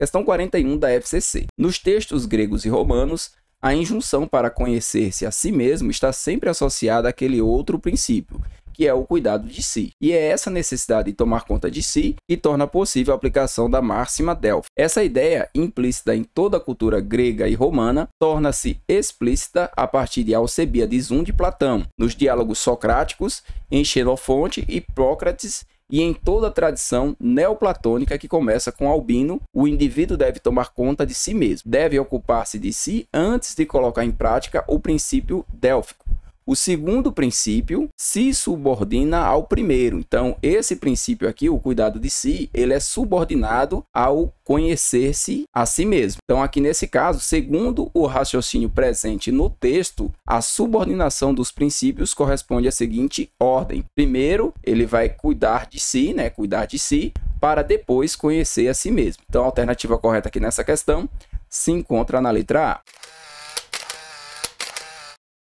Questão 41 da FCC. Nos textos gregos e romanos, a injunção para conhecer-se a si mesmo está sempre associada àquele outro princípio, que é o cuidado de si. E é essa necessidade de tomar conta de si que torna possível a aplicação da máxima Delphi. Essa ideia, implícita em toda a cultura grega e romana, torna-se explícita a partir de Alcebiades I de Platão, nos diálogos socráticos, em Xenofonte e Prócrates e em toda a tradição neoplatônica que começa com Albino, o indivíduo deve tomar conta de si mesmo, deve ocupar-se de si antes de colocar em prática o princípio délfico, o segundo princípio se subordina ao primeiro. Então, esse princípio aqui, o cuidado de si, ele é subordinado ao conhecer-se a si mesmo. Então, aqui nesse caso, segundo o raciocínio presente no texto, a subordinação dos princípios corresponde à seguinte ordem: primeiro, ele vai cuidar de si, né? Cuidar de si, para depois conhecer a si mesmo. Então, a alternativa correta aqui nessa questão se encontra na letra A.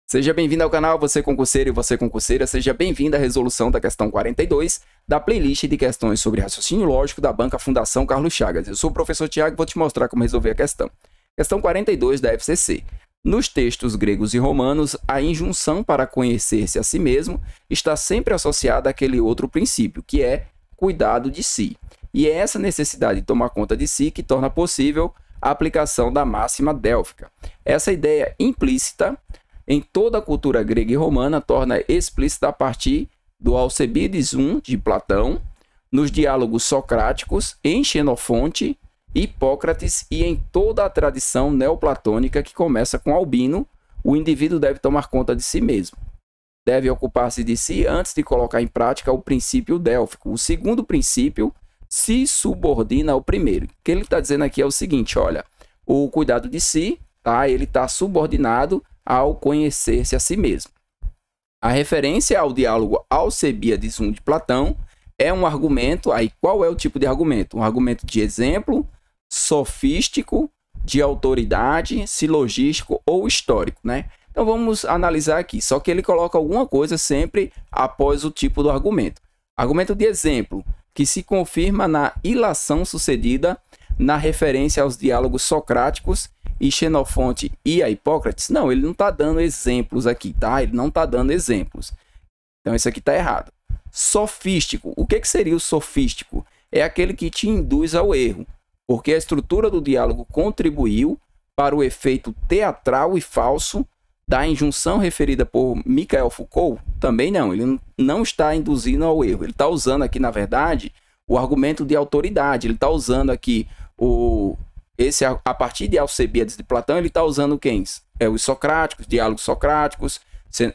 Seja bem-vindo ao canal, você concurseiro e você concurseira, seja bem-vindo à resolução da questão 42 da playlist de questões sobre raciocínio lógico da banca Fundação Carlos Chagas. Eu sou o professor Tiago e vou te mostrar como resolver a questão. Questão 42 da FCC. Nos textos gregos e romanos, a injunção para conhecer-se a si mesmo está sempre associada àquele outro princípio, que é cuidado de si. E é essa necessidade de tomar conta de si que torna possível a aplicação da máxima délfica. Essa ideia implícita em toda a cultura grega e romana torna explícita a partir do Alcebides I de Platão, nos diálogos socráticos, em Xenofonte, Hipócrates e em toda a tradição neoplatônica que começa com Albino, o indivíduo deve tomar conta de si mesmo. Deve ocupar-se de si antes de colocar em prática o princípio délfico. O segundo princípio se subordina ao primeiro. O que ele está dizendo aqui é o seguinte: olha, o cuidado de si, tá? Ele está subordinado ao conhecer-se a si mesmo. A referência ao diálogo Alcebiades 1 de Platão é um argumento, aí qual é o tipo de argumento? Um argumento de exemplo, sofístico, de autoridade, silogístico ou histórico, né? Então vamos analisar aqui, só que ele coloca alguma coisa sempre após o tipo do argumento. Argumento de exemplo, que se confirma na ilação sucedida na referência aos diálogos socráticos e Xenofonte e a Hipócrates? Não, ele não está dando exemplos aqui, tá? Ele não está dando exemplos. Então isso aqui está errado. Sofístico. O que, que seria o sofístico? É aquele que te induz ao erro, porque a estrutura do diálogo contribuiu para o efeito teatral e falso da injunção referida por Michael Foucault? Também não, ele não está induzindo ao erro. Ele está usando aqui, na verdade, o argumento de autoridade. Ele está usando aqui o, esse a, a partir de Alcebiades de Platão, ele está usando quem? É, os socráticos, diálogos socráticos,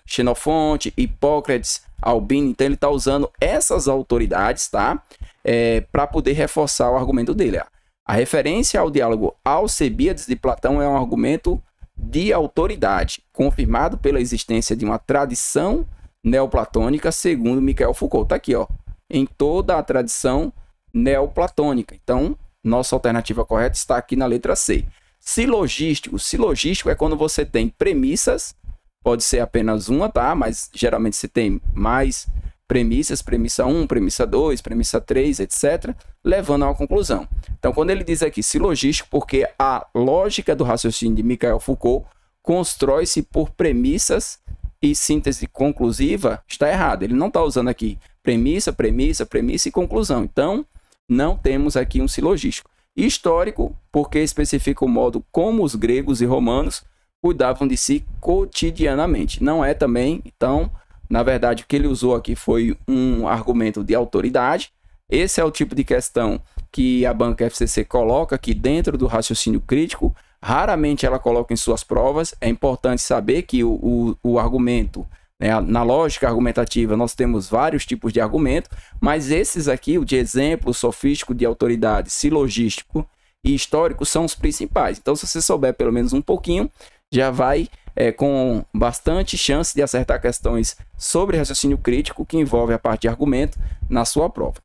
Xenofonte, Hipócrates, Albino, então ele está usando essas autoridades, tá? É, para poder reforçar o argumento dele. Ó. A referência ao diálogo Alcebiades de Platão é um argumento de autoridade, confirmado pela existência de uma tradição neoplatônica, segundo Michael Foucault. Está aqui, ó, em toda a tradição neoplatônica. Então, nossa alternativa correta está aqui na letra C. Silogístico. Silogístico é quando você tem premissas, pode ser apenas uma, tá? Mas geralmente você tem mais premissas, premissa 1, premissa 2, premissa 3, etc., levando a uma conclusão. Então, quando ele diz aqui silogístico, porque a lógica do raciocínio de Michael Foucault constrói-se por premissas e síntese conclusiva, está errado. Ele não está usando aqui premissa, premissa, premissa e conclusão. Então, não temos aqui um silogístico. Histórico, porque especifica o modo como os gregos e romanos cuidavam de si cotidianamente. Não é também, então, na verdade, o que ele usou aqui foi um argumento de autoridade. Esse é o tipo de questão que a banca FCC coloca aqui dentro do raciocínio crítico. Raramente ela coloca em suas provas. É importante saber que o, o, o argumento né? Na lógica argumentativa, nós temos vários tipos de argumento, mas esses aqui, o de exemplo, sofístico, de autoridade, silogístico e histórico, são os principais. Então, se você souber pelo menos um pouquinho, já vai é, com bastante chance de acertar questões sobre raciocínio crítico, que envolve a parte de argumento, na sua prova.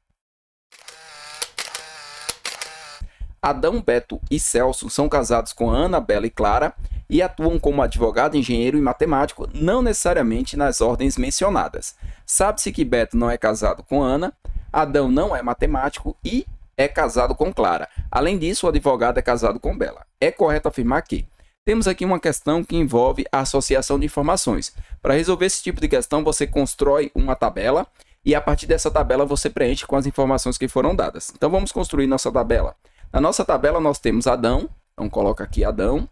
Adão, Beto e Celso são casados com Ana, Bela e Clara e atuam como advogado, engenheiro e matemático, não necessariamente nas ordens mencionadas. Sabe-se que Beto não é casado com Ana, Adão não é matemático e é casado com Clara. Além disso, o advogado é casado com Bela. É correto afirmar que temos aqui uma questão que envolve a associação de informações. Para resolver esse tipo de questão, você constrói uma tabela e a partir dessa tabela você preenche com as informações que foram dadas. Então vamos construir nossa tabela. Na nossa tabela nós temos Adão, então coloca aqui Adão,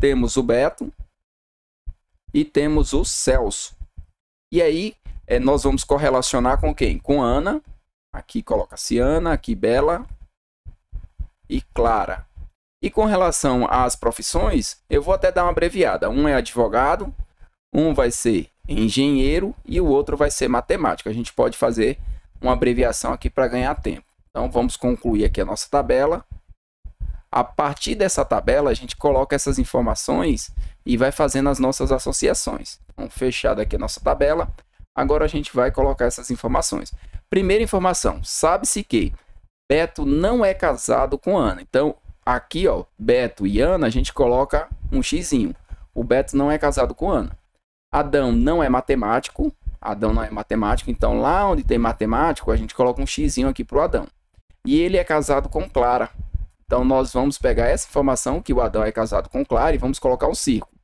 temos o Beto e temos o Celso. E aí é, nós vamos correlacionar com quem? Com Ana, aqui coloca-se Ana, aqui Bela e Clara. E com relação às profissões, eu vou até dar uma abreviada. Um é advogado, um vai ser engenheiro e o outro vai ser matemático. A gente pode fazer uma abreviação aqui para ganhar tempo. Então vamos concluir aqui a nossa tabela. A partir dessa tabela, a gente coloca essas informações e vai fazendo as nossas associações. Então, fechada aqui a nossa tabela, agora a gente vai colocar essas informações. Primeira informação, sabe-se que Beto não é casado com Ana. Então, aqui, ó, Beto e Ana, a gente coloca um xizinho. O Beto não é casado com Ana. Adão não é matemático. Adão não é matemático, então lá onde tem matemático, a gente coloca um xizinho aqui pro Adão. E ele é casado com Clara. Então nós vamos pegar essa informação que o Adão é casado com Clara e vamos colocar um círculo.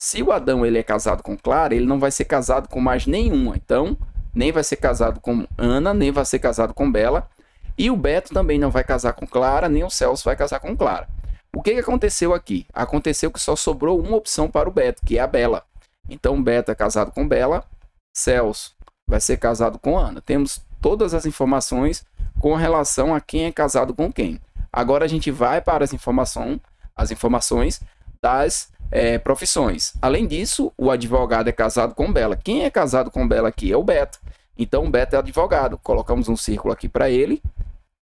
Se o Adão ele é casado com Clara, ele não vai ser casado com mais nenhuma. Então, nem vai ser casado com Ana, nem vai ser casado com Bela. E o Beto também não vai casar com Clara, nem o Celso vai casar com Clara. O que, que aconteceu aqui? Aconteceu que só sobrou uma opção para o Beto, que é a Bela. Então, o Beto é casado com Bela, Celso vai ser casado com Ana. Temos todas as informações com relação a quem é casado com quem. Agora a gente vai para as, informações, as informações das é, profissões. Além disso, o advogado é casado com Bela. Quem é casado com Bela aqui é o Beto. Então, o Beto é advogado. Colocamos um círculo aqui para ele.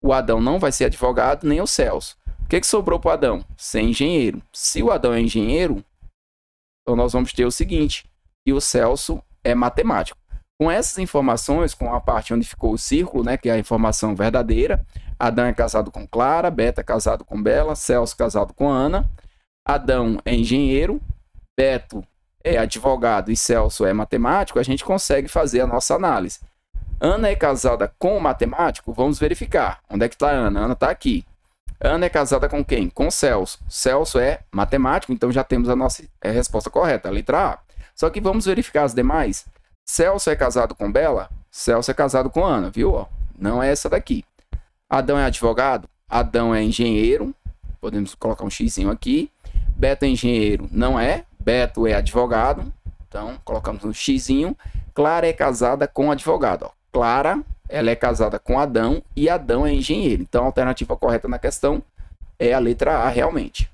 O Adão não vai ser advogado, nem o Celso. O que, que sobrou para o Adão? Ser engenheiro. Se o Adão é engenheiro, então nós vamos ter o seguinte: e o Celso é matemático. Com essas informações, com a parte onde ficou o círculo, né, que é a informação verdadeira, Adão é casado com Clara, Beta é casado com Bela, Celso é casado com Ana, Adão é engenheiro, Beto é advogado e Celso é matemático, a gente consegue fazer a nossa análise. Ana é casada com o matemático? Vamos verificar. Onde é que está Ana? Ana está aqui. Ana é casada com quem? Com Celso. Celso é matemático, então já temos a nossa é, resposta correta, a letra A. Só que vamos verificar as demais. Celso é casado com Bela? Celso é casado com Ana, viu? Não é essa daqui. Adão é advogado? Adão é engenheiro. Podemos colocar um xizinho aqui. Beto é engenheiro? Não é. Beto é advogado. Então, colocamos um xizinho. Clara é casada com advogado. Clara, ela é casada com Adão e Adão é engenheiro. Então, a alternativa correta na questão é a letra A, realmente.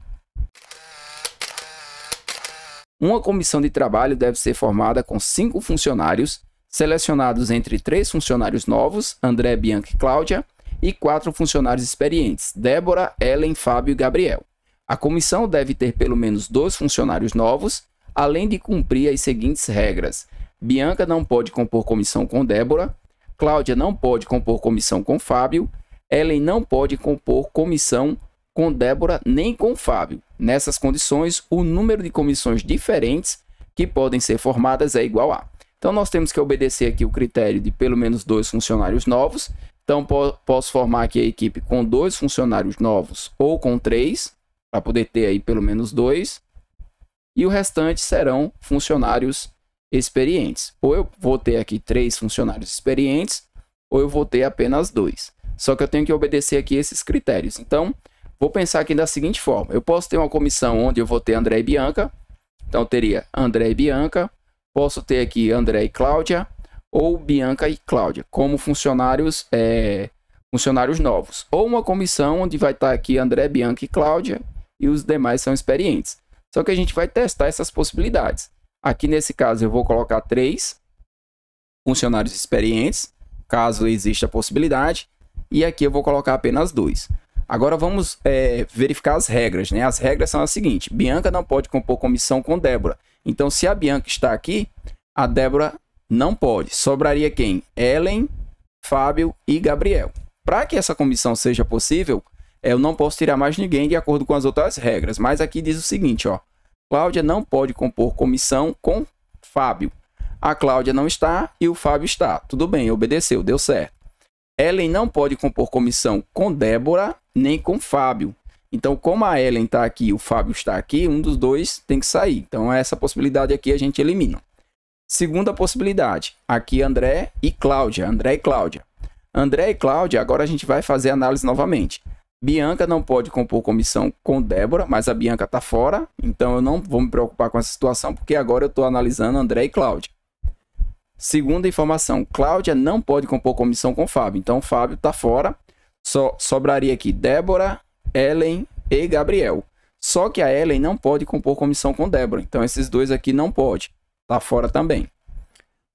Uma comissão de trabalho deve ser formada com cinco funcionários, selecionados entre três funcionários novos, André, Bianca e Cláudia, e quatro funcionários experientes, Débora, Ellen, Fábio e Gabriel. A comissão deve ter pelo menos dois funcionários novos, além de cumprir as seguintes regras: Bianca não pode compor comissão com Débora, Cláudia não pode compor comissão com Fábio, Ellen não pode compor comissão com Débora nem com Fábio. Nessas condições, o número de comissões diferentes que podem ser formadas é igual a. Então, nós temos que obedecer aqui o critério de pelo menos dois funcionários novos. Então, po posso formar aqui a equipe com dois funcionários novos ou com três, para poder ter aí pelo menos dois. E o restante serão funcionários experientes. Ou eu vou ter aqui três funcionários experientes, ou eu vou ter apenas dois. Só que eu tenho que obedecer aqui esses critérios. Então, Vou pensar aqui da seguinte forma: eu posso ter uma comissão onde eu vou ter André e Bianca. Então teria André e Bianca. Posso ter aqui André e Cláudia ou Bianca e Cláudia como funcionários é, funcionários novos. Ou uma comissão onde vai estar aqui André, Bianca e Cláudia e os demais são experientes. Só que a gente vai testar essas possibilidades. Aqui nesse caso eu vou colocar três funcionários experientes, caso exista a possibilidade, e aqui eu vou colocar apenas dois. Agora vamos é, verificar as regras, né? As regras são as seguintes: Bianca não pode compor comissão com Débora. Então, se a Bianca está aqui, a Débora não pode. Sobraria quem? Ellen, Fábio e Gabriel. Para que essa comissão seja possível, eu não posso tirar mais ninguém de acordo com as outras regras. Mas aqui diz o seguinte, ó. Cláudia não pode compor comissão com Fábio. A Cláudia não está e o Fábio está. Tudo bem, obedeceu, deu certo. Ellen não pode compor comissão com Débora nem com o Fábio. Então, como a Ellen está aqui e o Fábio está aqui, um dos dois tem que sair. Então, essa possibilidade aqui a gente elimina. Segunda possibilidade, aqui André e Cláudia. André e Cláudia. André e Cláudia, agora a gente vai fazer análise novamente. Bianca não pode compor comissão com Débora, mas a Bianca está fora, então eu não vou me preocupar com essa situação, porque agora eu estou analisando André e Cláudia. Segunda informação, Cláudia não pode compor comissão com Fábio, então Fábio está fora só sobraria aqui Débora, Ellen e Gabriel. Só que a Ellen não pode compor comissão com Débora. Então esses dois aqui não pode. Tá fora também.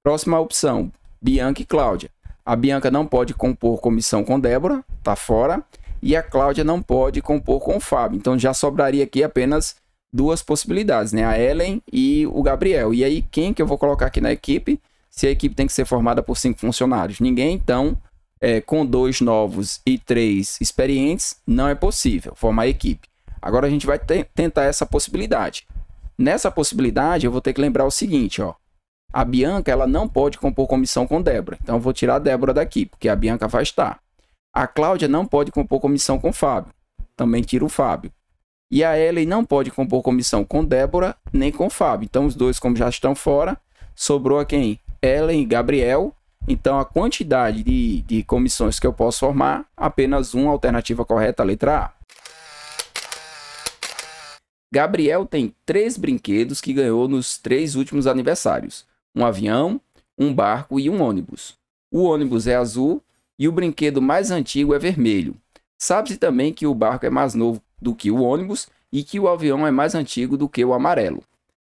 Próxima opção, Bianca e Cláudia. A Bianca não pode compor comissão com Débora, tá fora. E a Cláudia não pode compor com o Fábio. Então já sobraria aqui apenas duas possibilidades, né? A Ellen e o Gabriel. E aí quem que eu vou colocar aqui na equipe? Se a equipe tem que ser formada por cinco funcionários, ninguém, então é, com dois novos e três experientes, não é possível formar equipe. Agora a gente vai te tentar essa possibilidade. Nessa possibilidade, eu vou ter que lembrar o seguinte, ó. A Bianca, ela não pode compor comissão com Débora. Então, eu vou tirar a Débora daqui, porque a Bianca vai estar. A Cláudia não pode compor comissão com Fábio. Também tiro o Fábio. E a Ellen não pode compor comissão com Débora nem com Fábio. Então, os dois, como já estão fora, sobrou a quem? Ellen e Gabriel então, a quantidade de, de comissões que eu posso formar, apenas uma alternativa correta, a letra A. Gabriel tem três brinquedos que ganhou nos três últimos aniversários: um avião, um barco e um ônibus. O ônibus é azul e o brinquedo mais antigo é vermelho. Sabe-se também que o barco é mais novo do que o ônibus e que o avião é mais antigo do que o amarelo.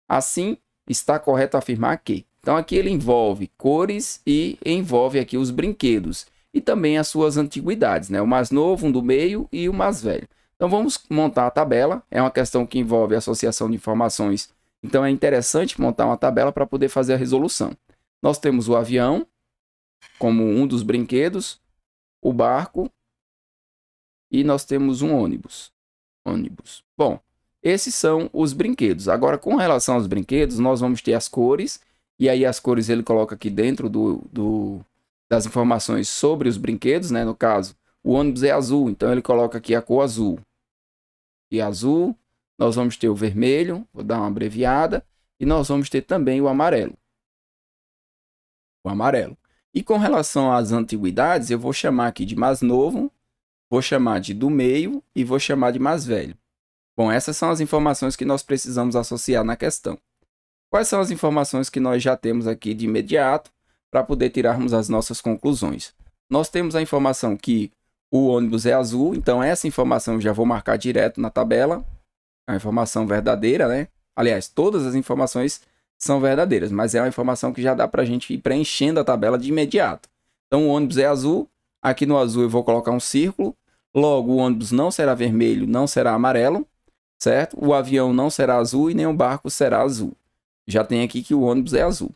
Assim, está correto afirmar que então aqui ele envolve cores e envolve aqui os brinquedos e também as suas antiguidades, né? O mais novo, um do meio e o mais velho. Então vamos montar a tabela, é uma questão que envolve associação de informações. Então é interessante montar uma tabela para poder fazer a resolução. Nós temos o avião como um dos brinquedos, o barco e nós temos um ônibus. Ônibus. Bom, esses são os brinquedos. Agora, com relação aos brinquedos, nós vamos ter as cores e aí as cores ele coloca aqui dentro do, do das informações sobre os brinquedos, né? No caso, o ônibus é azul, então ele coloca aqui a cor azul. E azul, nós vamos ter o vermelho, vou dar uma abreviada, e nós vamos ter também o amarelo. O amarelo. E com relação às antiguidades, eu vou chamar aqui de mais novo, vou chamar de do meio e vou chamar de mais velho. Bom, essas são as informações que nós precisamos associar na questão quais são as informações que nós já temos aqui de imediato para poder tirarmos as nossas conclusões. Nós temos a informação que o ônibus é azul, então essa informação eu já vou marcar direto na tabela. É a informação verdadeira, né? Aliás, todas as informações são verdadeiras, mas é uma informação que já dá para a gente ir preenchendo a tabela de imediato. Então o ônibus é azul, aqui no azul eu vou colocar um círculo, logo o ônibus não será vermelho, não será amarelo, certo? O avião não será azul e nem o barco será azul. Já tem aqui que o ônibus é azul.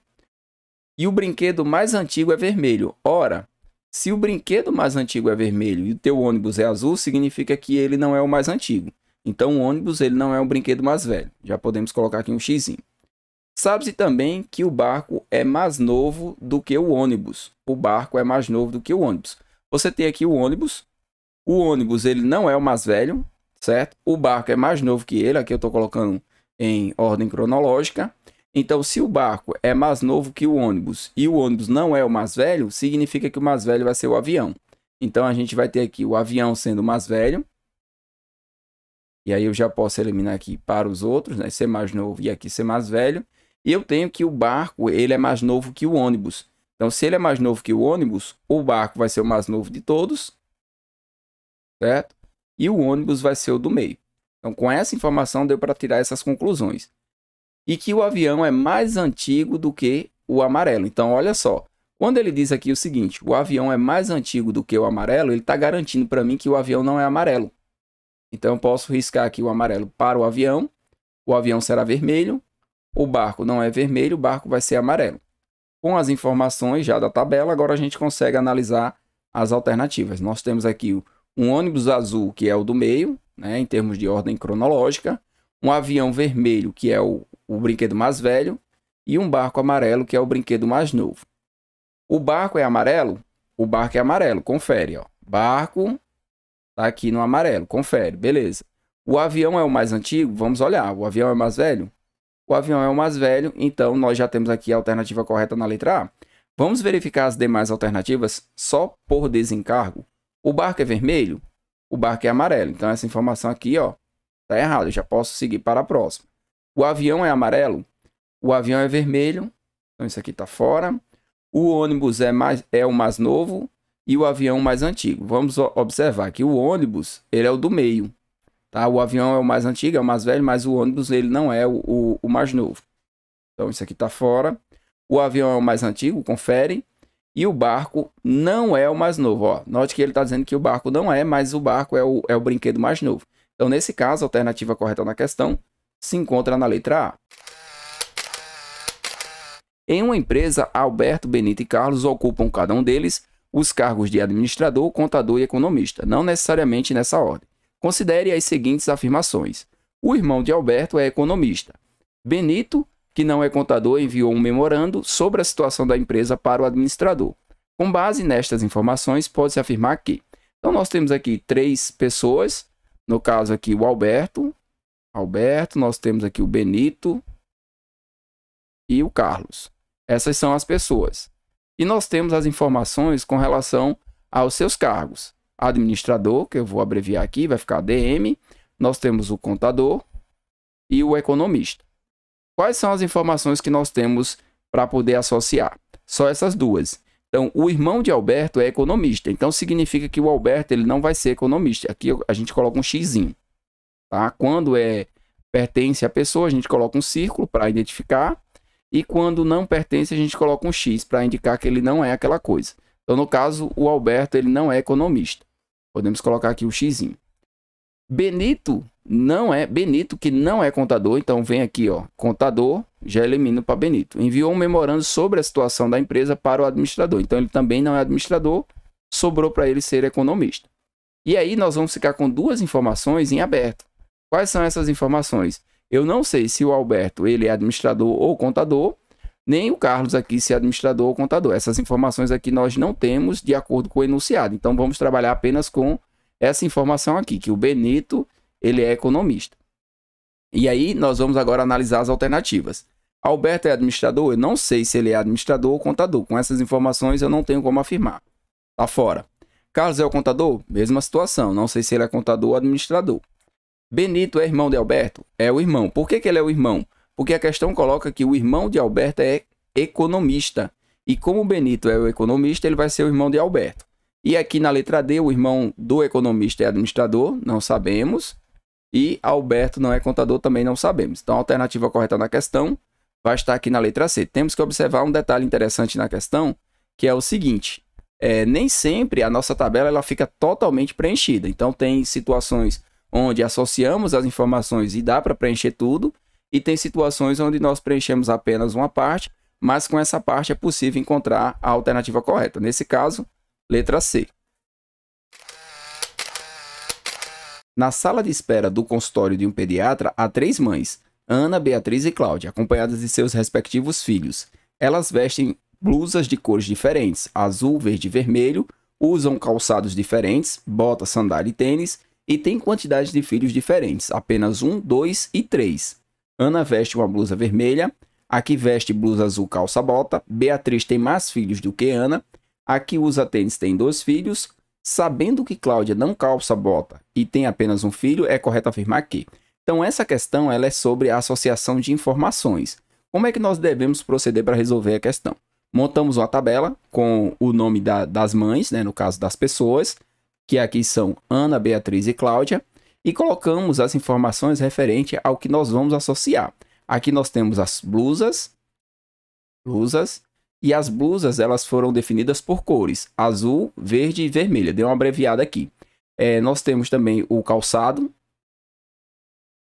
E o brinquedo mais antigo é vermelho. Ora, se o brinquedo mais antigo é vermelho e o teu ônibus é azul, significa que ele não é o mais antigo. Então o ônibus ele não é o brinquedo mais velho. Já podemos colocar aqui um xzinho Sabe-se também que o barco é mais novo do que o ônibus. O barco é mais novo do que o ônibus. Você tem aqui o ônibus. O ônibus ele não é o mais velho, certo? O barco é mais novo que ele. Aqui eu estou colocando em ordem cronológica. Então, se o barco é mais novo que o ônibus e o ônibus não é o mais velho, significa que o mais velho vai ser o avião. Então, a gente vai ter aqui o avião sendo o mais velho. E aí, eu já posso eliminar aqui para os outros, né? Ser mais novo e aqui ser mais velho. E eu tenho que o barco, ele é mais novo que o ônibus. Então, se ele é mais novo que o ônibus, o barco vai ser o mais novo de todos, certo? E o ônibus vai ser o do meio. Então, com essa informação, deu para tirar essas conclusões e que o avião é mais antigo do que o amarelo. Então, olha só. Quando ele diz aqui o seguinte, o avião é mais antigo do que o amarelo, ele está garantindo para mim que o avião não é amarelo. Então, eu posso riscar aqui o amarelo para o avião, o avião será vermelho, o barco não é vermelho, o barco vai ser amarelo. Com as informações já da tabela, agora a gente consegue analisar as alternativas. Nós temos aqui um ônibus azul, que é o do meio, né, em termos de ordem cronológica, um avião vermelho, que é o, o brinquedo mais velho, e um barco amarelo, que é o brinquedo mais novo. O barco é amarelo? O barco é amarelo, confere, ó. Barco tá aqui no amarelo, confere, beleza. O avião é o mais antigo? Vamos olhar, o avião é o mais velho? O avião é o mais velho, então nós já temos aqui a alternativa correta na letra A. Vamos verificar as demais alternativas só por desencargo. O barco é vermelho? O barco é amarelo. Então essa informação aqui, ó, Tá errado, eu já posso seguir para a próxima. O avião é amarelo, o avião é vermelho, então isso aqui tá fora. O ônibus é, mais, é o mais novo e o avião mais antigo. Vamos observar que o ônibus ele é o do meio. Tá? O avião é o mais antigo, é o mais velho, mas o ônibus ele não é o, o, o mais novo. Então isso aqui tá fora. O avião é o mais antigo, confere. E o barco não é o mais novo. Ó. Note que ele está dizendo que o barco não é, mas o barco é o, é o brinquedo mais novo. Então, nesse caso, a alternativa correta na questão se encontra na letra A. Em uma empresa, Alberto, Benito e Carlos ocupam cada um deles os cargos de administrador, contador e economista, não necessariamente nessa ordem. Considere as seguintes afirmações. O irmão de Alberto é economista. Benito, que não é contador, enviou um memorando sobre a situação da empresa para o administrador. Com base nestas informações, pode-se afirmar que. Então, nós temos aqui três pessoas no caso aqui, o Alberto. Alberto, nós temos aqui o Benito e o Carlos. Essas são as pessoas. E nós temos as informações com relação aos seus cargos. Administrador, que eu vou abreviar aqui, vai ficar DM. Nós temos o contador e o economista. Quais são as informações que nós temos para poder associar? Só essas duas. Então, o irmão de Alberto é economista. Então, significa que o Alberto ele não vai ser economista. Aqui a gente coloca um xizinho. Tá? Quando é pertence à pessoa, a gente coloca um círculo para identificar. E quando não pertence, a gente coloca um X para indicar que ele não é aquela coisa. Então, no caso, o Alberto ele não é economista. Podemos colocar aqui o um xizinho. Benito não é Benito que não é contador, então vem aqui, ó, contador já elimina para Benito. Enviou um memorando sobre a situação da empresa para o administrador. Então ele também não é administrador, sobrou para ele ser economista. E aí nós vamos ficar com duas informações em aberto. Quais são essas informações? Eu não sei se o Alberto ele é administrador ou contador, nem o Carlos aqui se é administrador ou contador. Essas informações aqui nós não temos de acordo com o enunciado. Então vamos trabalhar apenas com essa informação aqui, que o Benito ele é economista. E aí nós vamos agora analisar as alternativas. Alberto é administrador? Eu não sei se ele é administrador ou contador. Com essas informações eu não tenho como afirmar. Tá fora. Carlos é o contador? Mesma situação. Não sei se ele é contador ou administrador. Benito é irmão de Alberto? É o irmão. Por que, que ele é o irmão? Porque a questão coloca que o irmão de Alberto é economista. E como o Benito é o economista, ele vai ser o irmão de Alberto. E aqui na letra D, o irmão do economista é administrador, não sabemos. E Alberto não é contador, também não sabemos. Então a alternativa correta na questão vai estar aqui na letra C. Temos que observar um detalhe interessante na questão, que é o seguinte. É, nem sempre a nossa tabela ela fica totalmente preenchida. Então, tem situações onde associamos as informações e dá para preencher tudo, e tem situações onde nós preenchemos apenas uma parte, mas com essa parte é possível encontrar a alternativa correta. Nesse caso, letra C. Na sala de espera do consultório de um pediatra, há três mães. Ana, Beatriz e Cláudia, acompanhadas de seus respectivos filhos. Elas vestem blusas de cores diferentes, azul, verde e vermelho, usam calçados diferentes, botas, sandália e tênis, e têm quantidades de filhos diferentes, apenas um, dois e três. Ana veste uma blusa vermelha, a que veste blusa azul calça bota, Beatriz tem mais filhos do que Ana, a que usa tênis tem dois filhos, sabendo que Cláudia não calça bota e tem apenas um filho, é correto afirmar que então essa questão ela é sobre a associação de informações. Como é que nós devemos proceder para resolver a questão? Montamos uma tabela com o nome da, das mães, né, no caso das pessoas, que aqui são Ana, Beatriz e Cláudia, e colocamos as informações referente ao que nós vamos associar. Aqui nós temos as blusas, blusas, e as blusas elas foram definidas por cores, azul, verde e vermelha. Deu uma abreviada aqui. É, nós temos também o calçado,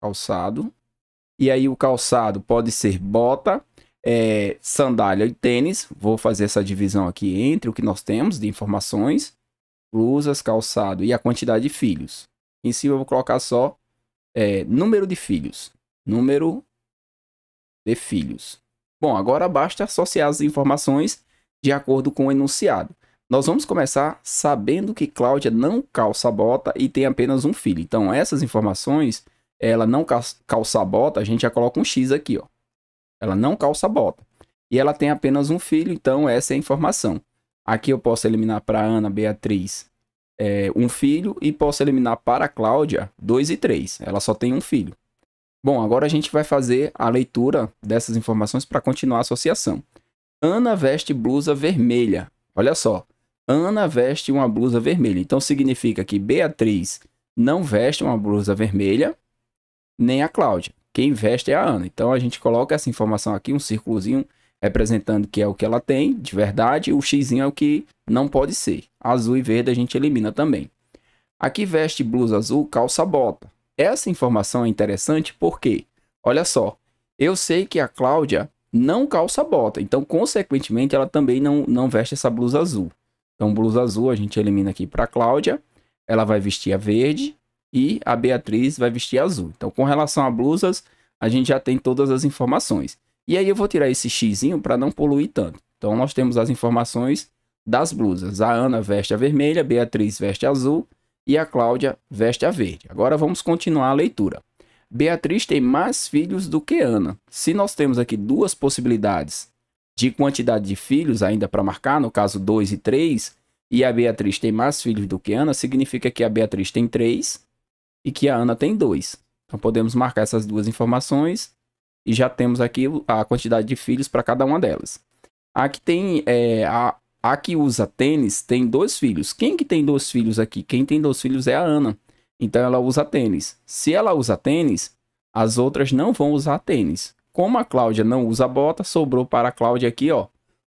calçado. E aí o calçado pode ser bota, é, sandália e tênis. Vou fazer essa divisão aqui entre o que nós temos de informações, blusas, calçado e a quantidade de filhos. Em cima eu vou colocar só é, número de filhos. Número de filhos. Bom, agora basta associar as informações de acordo com o enunciado. Nós vamos começar sabendo que Cláudia não calça bota e tem apenas um filho. Então, essas informações ela não calça a bota, a gente já coloca um X aqui, ó. Ela não calça a bota. E ela tem apenas um filho, então essa é a informação. Aqui eu posso eliminar para Ana Beatriz é, um filho e posso eliminar para Cláudia dois e três. Ela só tem um filho. Bom, agora a gente vai fazer a leitura dessas informações para continuar a associação. Ana veste blusa vermelha. Olha só. Ana veste uma blusa vermelha. Então significa que Beatriz não veste uma blusa vermelha nem a Cláudia. Quem investe é a Ana. Então a gente coloca essa informação aqui, um círculozinho representando que é o que ela tem de verdade, o xizinho é o que não pode ser. Azul e verde a gente elimina também. Aqui veste blusa azul, calça bota. Essa informação é interessante porque, olha só, eu sei que a Cláudia não calça bota, então consequentemente ela também não, não veste essa blusa azul. Então blusa azul a gente elimina aqui para Cláudia, ela vai vestir a verde e a Beatriz vai vestir azul. Então, com relação a blusas, a gente já tem todas as informações. E aí eu vou tirar esse x para não poluir tanto. Então, nós temos as informações das blusas. A Ana veste a vermelha, Beatriz veste a azul e a Cláudia veste a verde. Agora vamos continuar a leitura. Beatriz tem mais filhos do que Ana. Se nós temos aqui duas possibilidades de quantidade de filhos ainda para marcar, no caso 2 e 3, e a Beatriz tem mais filhos do que Ana, significa que a Beatriz tem 3 e que a Ana tem dois. Então podemos marcar essas duas informações e já temos aqui a quantidade de filhos para cada uma delas. A que tem é, a, a que usa tênis tem dois filhos. Quem que tem dois filhos aqui? Quem tem dois filhos é a Ana. Então ela usa tênis. Se ela usa tênis, as outras não vão usar tênis. Como a Cláudia não usa bota, sobrou para a Cláudia aqui, ó,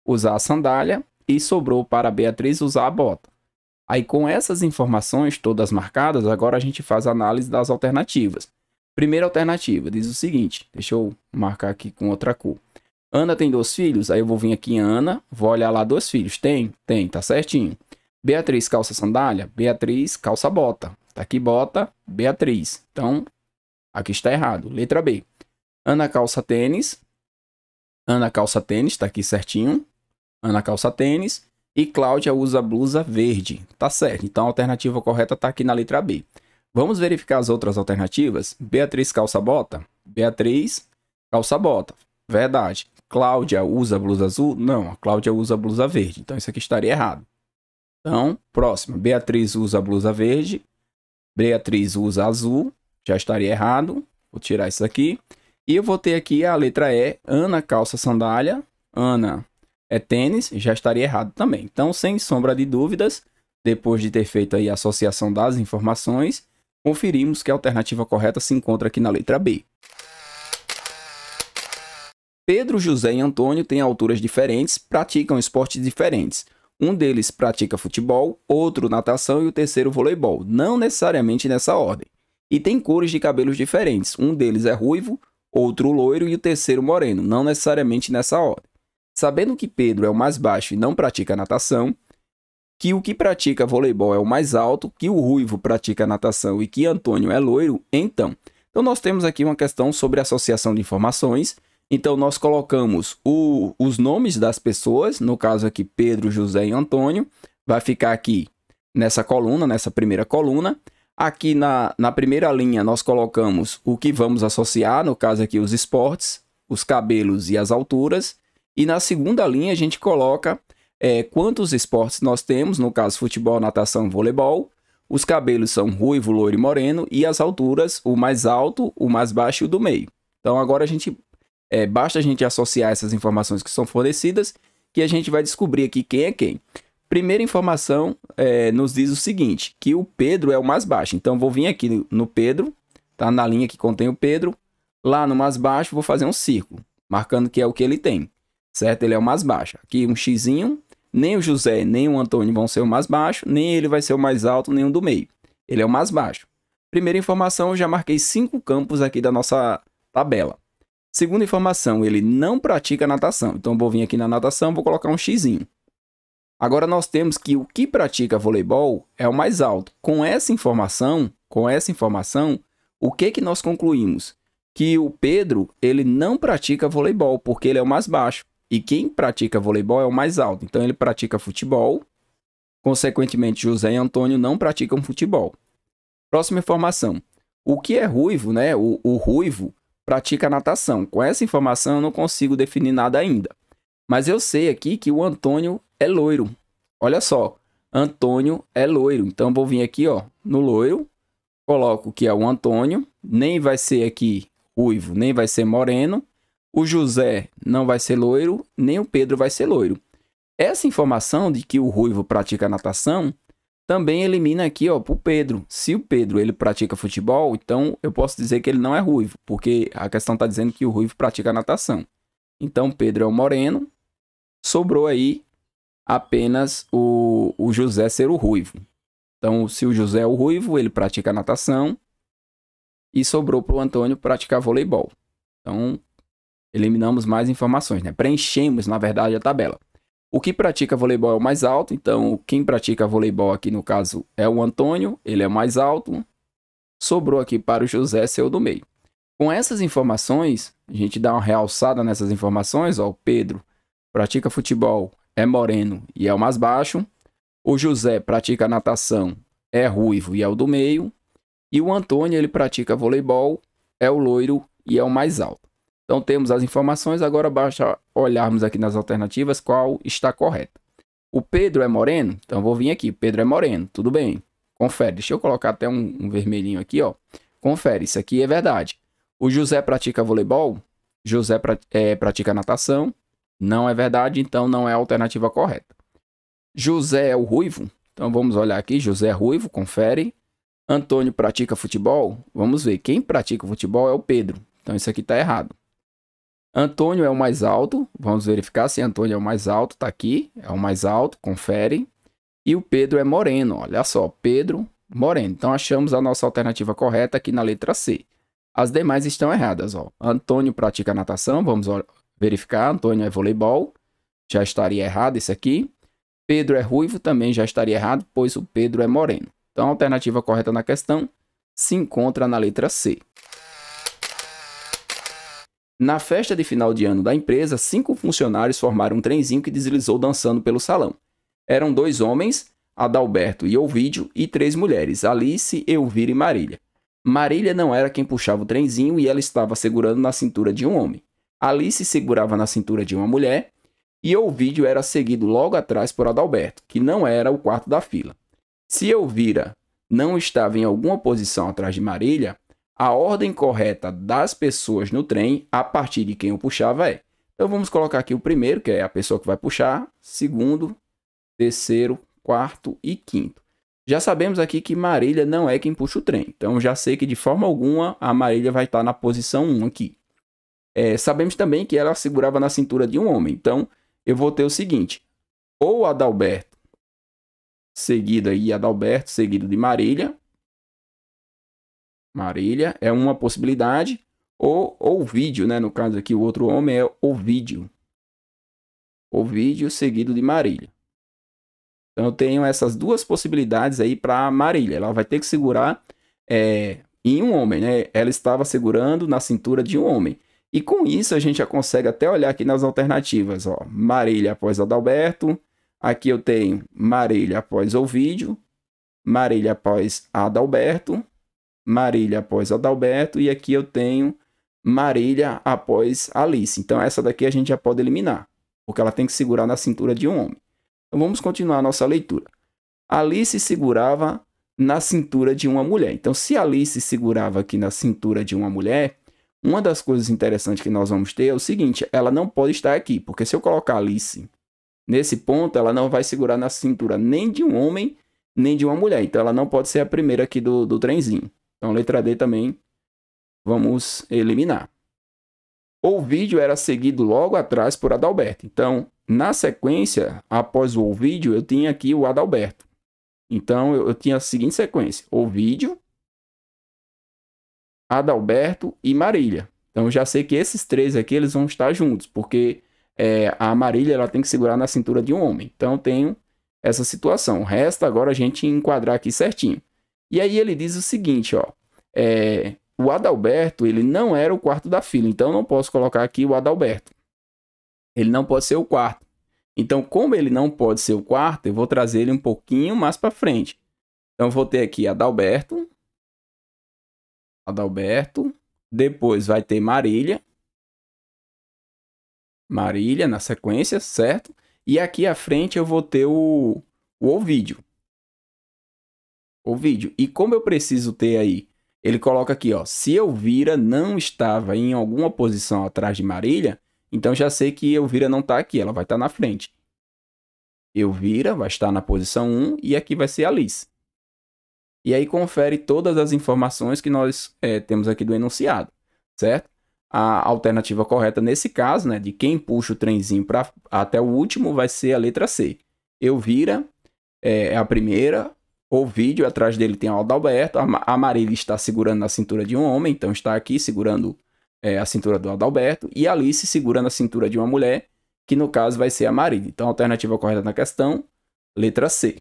usar a sandália e sobrou para a Beatriz usar a bota. Aí com essas informações todas marcadas, agora a gente faz a análise das alternativas. Primeira alternativa diz o seguinte, deixa eu marcar aqui com outra cor. Ana tem dois filhos, aí eu vou vir aqui em Ana, vou olhar lá dois filhos. Tem? Tem, tá certinho. Beatriz calça sandália, Beatriz calça bota. Tá aqui bota, Beatriz. Então, aqui está errado. Letra B. Ana calça tênis. Ana calça tênis, tá aqui certinho. Ana calça tênis e Cláudia usa blusa verde. Tá certo, então a alternativa correta está aqui na letra B. Vamos verificar as outras alternativas? Beatriz calça bota? Beatriz calça bota. Verdade. Cláudia usa blusa azul? Não, a Cláudia usa blusa verde. Então isso aqui estaria errado. Então, próxima. Beatriz usa blusa verde. Beatriz usa azul. Já estaria errado. Vou tirar isso aqui. E eu vou ter aqui a letra E. Ana calça sandália. Ana é tênis, já estaria errado também. Então, sem sombra de dúvidas, depois de ter feito aí a associação das informações, conferimos que a alternativa correta se encontra aqui na letra B. Pedro, José e Antônio têm alturas diferentes, praticam esportes diferentes. Um deles pratica futebol, outro natação e o terceiro voleibol, não necessariamente nessa ordem. E tem cores de cabelos diferentes. Um deles é ruivo, outro loiro e o terceiro moreno, não necessariamente nessa ordem. Sabendo que Pedro é o mais baixo e não pratica natação, que o que pratica voleibol é o mais alto, que o ruivo pratica natação e que Antônio é loiro, então. Então nós temos aqui uma questão sobre associação de informações. Então nós colocamos o, os nomes das pessoas, no caso aqui Pedro, José e Antônio, vai ficar aqui nessa coluna, nessa primeira coluna. Aqui na, na primeira linha nós colocamos o que vamos associar, no caso aqui os esportes, os cabelos e as alturas. E na segunda linha a gente coloca é, quantos esportes nós temos, no caso futebol, natação, voleibol. Os cabelos são ruivo, loiro e moreno e as alturas, o mais alto, o mais baixo e o do meio. Então agora a gente é, basta a gente associar essas informações que são fornecidas que a gente vai descobrir aqui quem é quem. Primeira informação é, nos diz o seguinte, que o Pedro é o mais baixo. Então vou vir aqui no Pedro, tá na linha que contém o Pedro, lá no mais baixo vou fazer um círculo, marcando que é o que ele tem certo? Ele é o mais baixo. Aqui um xzinho. nem o José, nem o Antônio vão ser o mais baixo, nem ele vai ser o mais alto, nem o do meio. Ele é o mais baixo. Primeira informação, eu já marquei cinco campos aqui da nossa tabela. Segunda informação, ele não pratica natação. Então, vou vir aqui na natação, vou colocar um xzinho. Agora, nós temos que o que pratica voleibol é o mais alto. Com essa informação, com essa informação, o que, que nós concluímos? Que o Pedro, ele não pratica voleibol, porque ele é o mais baixo. E quem pratica voleibol é o mais alto. Então ele pratica futebol. Consequentemente, José e Antônio não praticam futebol. Próxima informação. O que é ruivo, né? O, o ruivo pratica natação. Com essa informação eu não consigo definir nada ainda. Mas eu sei aqui que o Antônio é loiro. Olha só. Antônio é loiro. Então vou vir aqui, ó, no loiro, coloco que é o Antônio, nem vai ser aqui ruivo, nem vai ser moreno, o José não vai ser loiro, nem o Pedro vai ser loiro. Essa informação de que o ruivo pratica natação também elimina aqui ó, o Pedro. Se o Pedro ele pratica futebol, então eu posso dizer que ele não é ruivo, porque a questão está dizendo que o ruivo pratica natação. Então Pedro é o moreno, sobrou aí apenas o, o José ser o ruivo. Então, se o José é o ruivo, ele pratica natação e sobrou para o Antônio praticar voleibol. Então, Eliminamos mais informações, né? Preenchemos, na verdade, a tabela. O que pratica voleibol é o mais alto, então quem pratica voleibol aqui no caso é o Antônio, ele é o mais alto. Sobrou aqui para o José, seu do meio. Com essas informações, a gente dá uma realçada nessas informações, ó, o Pedro pratica futebol, é moreno e é o mais baixo. O José pratica natação, é ruivo e é o do meio. E o Antônio, ele pratica voleibol, é o loiro e é o mais alto. Então temos as informações, agora basta olharmos aqui nas alternativas qual está correta. O Pedro é moreno? Então vou vir aqui, Pedro é moreno, tudo bem. Confere, deixa eu colocar até um, um vermelhinho aqui, ó. Confere, isso aqui é verdade. O José pratica voleibol? José pra, é, pratica natação? Não é verdade, então não é a alternativa correta. José é o ruivo? Então vamos olhar aqui, José é ruivo, confere. Antônio pratica futebol? Vamos ver, quem pratica futebol é o Pedro. Então isso aqui está errado. Antônio é o mais alto. Vamos verificar se Antônio é o mais alto. Está aqui. É o mais alto. Confere. E o Pedro é moreno. Olha só. Pedro moreno. Então achamos a nossa alternativa correta aqui na letra C. As demais estão erradas. Ó. Antônio pratica natação. Vamos verificar. Antônio é voleibol. Já estaria errado isso aqui. Pedro é ruivo. Também já estaria errado, pois o Pedro é moreno. Então a alternativa correta na questão se encontra na letra C. Na festa de final de ano da empresa, cinco funcionários formaram um trenzinho que deslizou dançando pelo salão. Eram dois homens, Adalberto e Ovídio, e três mulheres, Alice, Elvira e Marília. Marília não era quem puxava o trenzinho e ela estava segurando na cintura de um homem. Alice segurava na cintura de uma mulher e Ovídio era seguido logo atrás por Adalberto, que não era o quarto da fila. Se Elvira não estava em alguma posição atrás de Marília, a ordem correta das pessoas no trem a partir de quem eu puxava é. Então vamos colocar aqui o primeiro, que é a pessoa que vai puxar, segundo, terceiro, quarto e quinto. Já sabemos aqui que Marília não é quem puxa o trem, então já sei que de forma alguma a Marília vai estar na posição 1 aqui. É, sabemos também que ela segurava na cintura de um homem, então eu vou ter o seguinte, ou Adalberto, seguido aí Adalberto, seguido de Marília, Marília é uma possibilidade. Ou vídeo, né? No caso aqui, o outro homem é o vídeo, o vídeo seguido de Marília. Então eu tenho essas duas possibilidades aí para Marília. Ela vai ter que segurar é, em um homem, né? Ela estava segurando na cintura de um homem. E com isso a gente já consegue até olhar aqui nas alternativas, ó. Marília após Adalberto. Aqui eu tenho Marília após vídeo. Marília após Adalberto. Marília após Adalberto, e aqui eu tenho Marília após Alice. Então essa daqui a gente já pode eliminar, porque ela tem que segurar na cintura de um homem. Então vamos continuar a nossa leitura. Alice segurava na cintura de uma mulher. Então se Alice segurava aqui na cintura de uma mulher, uma das coisas interessantes que nós vamos ter é o seguinte, ela não pode estar aqui, porque se eu colocar Alice nesse ponto, ela não vai segurar na cintura nem de um homem, nem de uma mulher. Então ela não pode ser a primeira aqui do, do trenzinho. Então, letra D também vamos eliminar. O vídeo era seguido logo atrás por Adalberto. Então, na sequência, após o vídeo, eu tinha aqui o Adalberto. Então, eu, eu tinha a seguinte sequência: o vídeo, Adalberto e Marília. Então, eu já sei que esses três aqui eles vão estar juntos, porque é, a Marília ela tem que segurar na cintura de um homem. Então, eu tenho essa situação. Resta agora a gente enquadrar aqui certinho. E aí ele diz o seguinte, ó, é, o Adalberto, ele não era o quarto da fila, então não posso colocar aqui o Adalberto. Ele não pode ser o quarto. Então, como ele não pode ser o quarto, eu vou trazer ele um pouquinho mais para frente. Então, vou ter aqui Adalberto, Adalberto, depois vai ter Marília, Marília na sequência, certo? E aqui à frente eu vou ter o, o Ovídio o vídeo. E como eu preciso ter aí? Ele coloca aqui, ó, se Elvira não estava em alguma posição atrás de Marília, então já sei que Elvira não está aqui, ela vai estar tá na frente. Elvira vai estar na posição 1 e aqui vai ser Alice. E aí confere todas as informações que nós é, temos aqui do enunciado, certo? A alternativa correta nesse caso, né, de quem puxa o trenzinho pra, até o último, vai ser a letra C. Elvira é, é a primeira, o vídeo. Atrás dele tem o Alberto. A Marília está segurando a cintura de um homem, então está aqui segurando é, a cintura do Aldo Alberto E Alice segurando a cintura de uma mulher, que no caso vai ser a Marília. Então a alternativa correta na questão, letra C.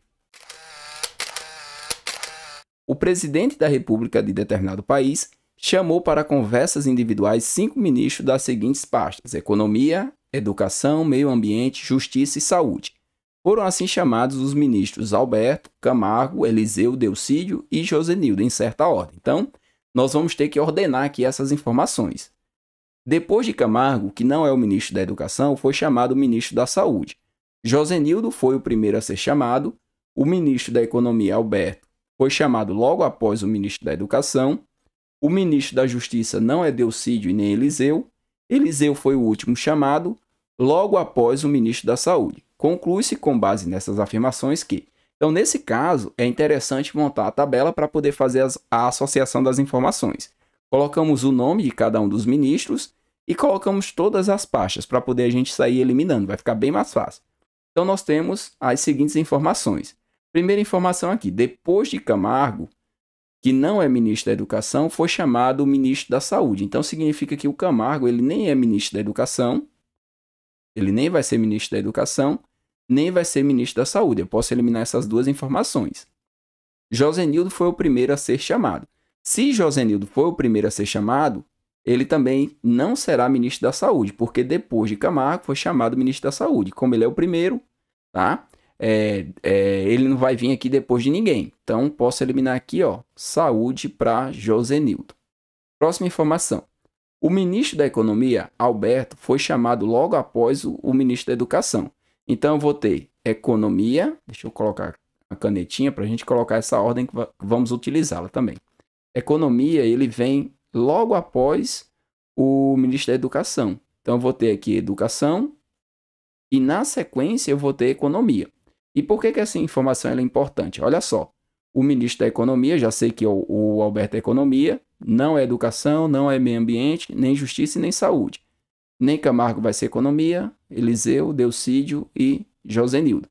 O presidente da República de determinado país chamou para conversas individuais cinco ministros das seguintes pastas: Economia, Educação, Meio Ambiente, Justiça e Saúde. Foram assim chamados os ministros Alberto, Camargo, Eliseu, Deucídio e Josenildo, em certa ordem. Então, nós vamos ter que ordenar aqui essas informações. Depois de Camargo, que não é o ministro da Educação, foi chamado o ministro da Saúde. Josenildo foi o primeiro a ser chamado, o ministro da Economia, Alberto, foi chamado logo após o ministro da Educação, o ministro da Justiça não é Deucídio e nem Eliseu, Eliseu foi o último chamado, logo após o ministro da Saúde. Conclui-se com base nessas afirmações que. Então, nesse caso, é interessante montar a tabela para poder fazer as, a associação das informações. Colocamos o nome de cada um dos ministros e colocamos todas as pastas para poder a gente sair eliminando, vai ficar bem mais fácil. Então, nós temos as seguintes informações. Primeira informação aqui: depois de Camargo, que não é ministro da Educação, foi chamado ministro da Saúde. Então significa que o Camargo ele nem é ministro da Educação, ele nem vai ser ministro da Educação, nem vai ser ministro da Saúde. Eu posso eliminar essas duas informações. Josenildo foi o primeiro a ser chamado. Se Josenildo foi o primeiro a ser chamado, ele também não será ministro da Saúde, porque depois de Camargo foi chamado ministro da Saúde. Como ele é o primeiro, tá? É, é, ele não vai vir aqui depois de ninguém. Então, posso eliminar aqui, ó, saúde para Josenildo. Próxima informação. O ministro da Economia, Alberto, foi chamado logo após o, o ministro da Educação. Então eu votei economia, deixa eu colocar a canetinha para a gente colocar essa ordem que vamos utilizá-la também. Economia, ele vem logo após o Ministério da Educação. Então eu votei aqui educação e na sequência eu votei economia. E por que, que essa informação é importante? Olha só, o ministro da Economia, já sei que é o, o Alberto é Economia, não é educação, não é meio ambiente, nem justiça e nem saúde. Nem Camargo vai ser economia, Eliseu, Deucídio e Josenildo.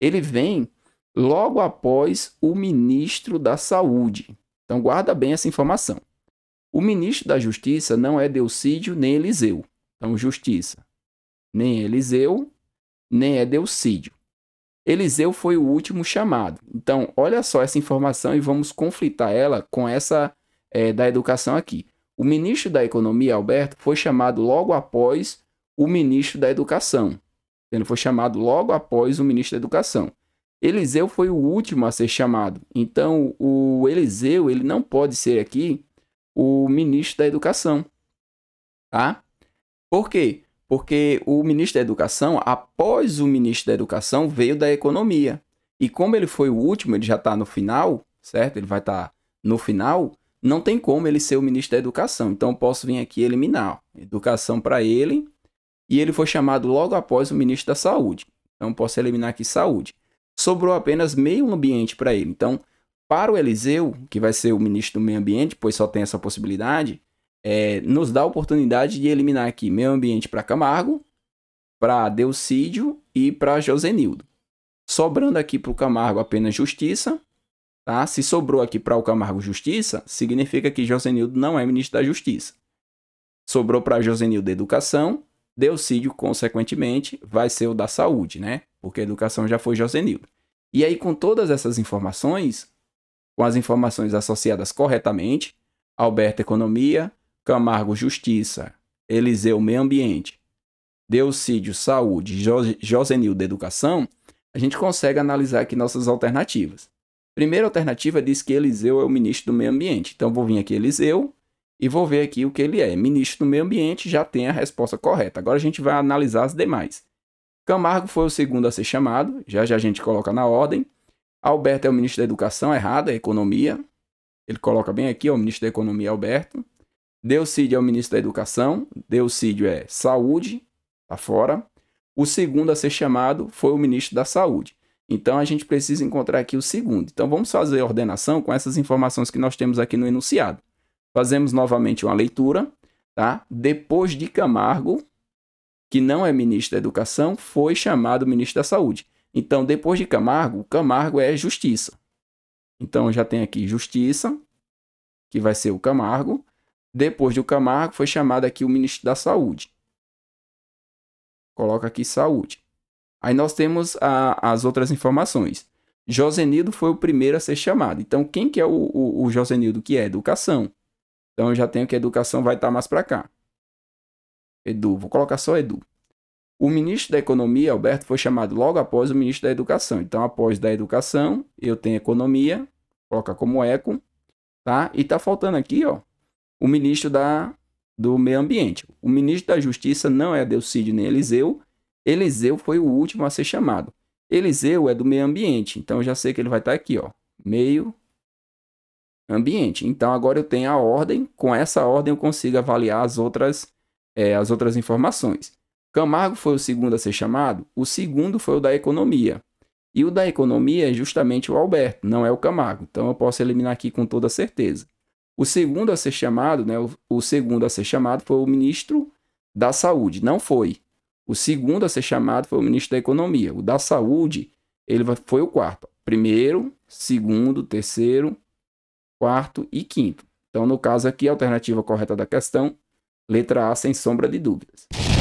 Ele vem logo após o ministro da Saúde. Então guarda bem essa informação. O ministro da Justiça não é Deucídio nem Eliseu. Então Justiça, nem Eliseu, nem é Deucídio. Eliseu foi o último chamado. Então, olha só essa informação e vamos conflitar ela com essa é, da educação aqui. O ministro da Economia, Alberto, foi chamado logo após o ministro da Educação. Ele foi chamado logo após o ministro da Educação. Eliseu foi o último a ser chamado. Então, o Eliseu, ele não pode ser aqui o ministro da Educação. Tá? Por quê? Porque o ministro da Educação, após o ministro da Educação, veio da Economia. E como ele foi o último, ele já está no final, certo? Ele vai estar tá no final. Não tem como ele ser o ministro da Educação. Então, eu posso vir aqui eliminar. Educação para ele e ele foi chamado logo após o ministro da Saúde. Então posso eliminar aqui saúde. Sobrou apenas meio ambiente para ele. Então, para o Eliseu, que vai ser o ministro do meio ambiente, pois só tem essa possibilidade, é, nos dá a oportunidade de eliminar aqui meio ambiente para Camargo, para Deucídio e para Josenildo. Sobrando aqui para o Camargo apenas justiça, Tá? Se sobrou aqui para o Camargo Justiça, significa que Josenildo não é ministro da Justiça. Sobrou para Josenildo Educação, Deucídio, consequentemente, vai ser o da saúde, né? Porque a educação já foi Josenildo. E aí, com todas essas informações, com as informações associadas corretamente, Alberto Economia, Camargo Justiça, Eliseu Meio Ambiente, Deucídio Saúde, jo Josenildo Educação, a gente consegue analisar aqui nossas alternativas. Primeira alternativa diz que Eliseu é o ministro do Meio Ambiente. Então, vou vir aqui Eliseu, e vou ver aqui o que ele é. Ministro do Meio Ambiente já tem a resposta correta. Agora a gente vai analisar as demais. Camargo foi o segundo a ser chamado, já já a gente coloca na ordem. Alberto é o ministro da Educação, errado, é Economia. Ele coloca bem aqui, ó, o ministro da Economia Alberto. Deucídio é o ministro da Educação, Deucídio é Saúde, tá fora. O segundo a ser chamado foi o ministro da Saúde. Então a gente precisa encontrar aqui o segundo. Então vamos fazer a ordenação com essas informações que nós temos aqui no enunciado. Fazemos novamente uma leitura, tá? Depois de Camargo, que não é ministro da Educação, foi chamado ministro da Saúde. Então, depois de Camargo, Camargo é Justiça. Então, já tem aqui Justiça, que vai ser o Camargo. Depois do Camargo, foi chamado aqui o ministro da Saúde. Coloca aqui Saúde. Aí nós temos a, as outras informações. Josenildo foi o primeiro a ser chamado. Então, quem que é o, o, o Josenildo? Que é Educação. Então eu já tenho que a educação vai estar tá mais para cá. Edu, vou colocar só Edu. O ministro da Economia, Alberto, foi chamado logo após o ministro da Educação. Então, após da Educação, eu tenho Economia, coloca como Eco, tá? E tá faltando aqui, ó, o ministro da, do Meio Ambiente. O ministro da Justiça não é Delcídio nem Eliseu. Eliseu foi o último a ser chamado. Eliseu é do Meio Ambiente, então eu já sei que ele vai estar tá aqui, ó, Meio ambiente. Então agora eu tenho a ordem, com essa ordem eu consigo avaliar as outras, é, as outras informações. Camargo foi o segundo a ser chamado, o segundo foi o da economia. E o da economia é justamente o Alberto, não é o Camargo. Então eu posso eliminar aqui com toda certeza. O segundo a ser chamado, né, o, o segundo a ser chamado foi o ministro da Saúde, não foi. O segundo a ser chamado foi o ministro da Economia. O da Saúde, ele foi o quarto. Primeiro, segundo, terceiro, quarto e quinto. Então, no caso aqui, a alternativa correta da questão, letra A, sem sombra de dúvidas.